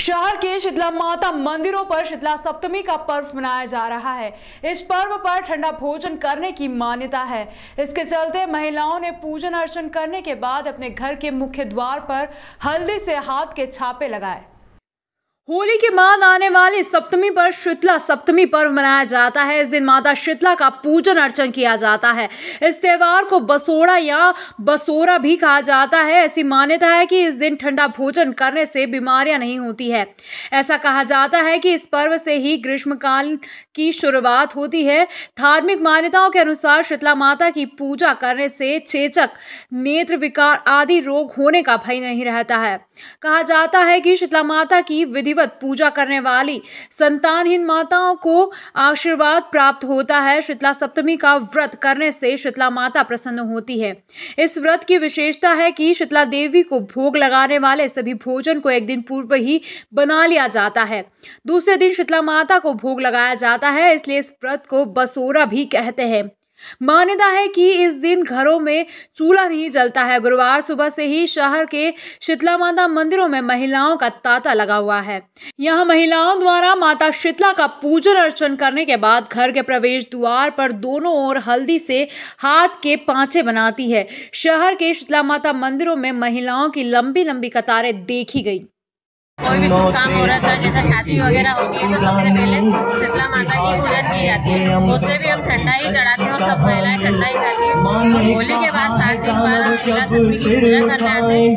शहर के शीतला माता मंदिरों पर शीतला सप्तमी का पर्व मनाया जा रहा है इस पर्व पर ठंडा भोजन करने की मान्यता है इसके चलते महिलाओं ने पूजन अर्चन करने के बाद अपने घर के मुख्य द्वार पर हल्दी से हाथ के छापे लगाए होली के बाद आने वाली सप्तमी पर शीतला सप्तमी पर्व मनाया जाता है इस दिन माता शीतला का पूजन अर्चन किया जाता है इस त्यौहार को बसोड़ा या बसोरा भी कहा जाता है ऐसी मान्यता है कि इस दिन ठंडा भोजन करने से बीमारियां नहीं होती है ऐसा कहा जाता है कि इस पर्व से ही ग्रीष्मकाल की शुरुआत होती है धार्मिक मान्यताओं के अनुसार शीतला माता की पूजा करने से चेचक नेत्र विकार आदि रोग होने का भय नहीं रहता है कहा जाता है कि शीतला माता की विधि विधिवत पूजा करने वाली संतानहीन माताओं को आशीर्वाद प्राप्त होता है शीतला सप्तमी का व्रत करने से शीतला माता प्रसन्न होती है इस व्रत की विशेषता है कि शीतला देवी को भोग लगाने वाले सभी भोजन को एक दिन पूर्व ही बना लिया जाता है दूसरे दिन शीतला माता को भोग लगाया जाता है इसलिए इस व्रत को बसोरा भी कहते हैं मान्यता है कि इस दिन घरों में चूल्हा नहीं जलता है गुरुवार सुबह से ही शहर के शीतला माता मंदिरों में महिलाओं का तांता लगा हुआ है यहाँ महिलाओं द्वारा माता शीतला का पूजन अर्चन करने के बाद घर के प्रवेश द्वार पर दोनों ओर हल्दी से हाथ के पांचे बनाती है शहर के शीतला माता मंदिरों में महिलाओं की लंबी लंबी कतारें देखी गई कोई भी शुभ काम हो रहा था जैसा शादी वगैरह होती है तो सबसे पहले शीतला माता की पूजन की जाती है उसमें भी हम ठंडा ही चढ़ाते हैं और सब महिलाएं ठंडा ही खाती है होली के बाद सात दिन बाद हम शीला सप्तमी की पूजा करने आते हैं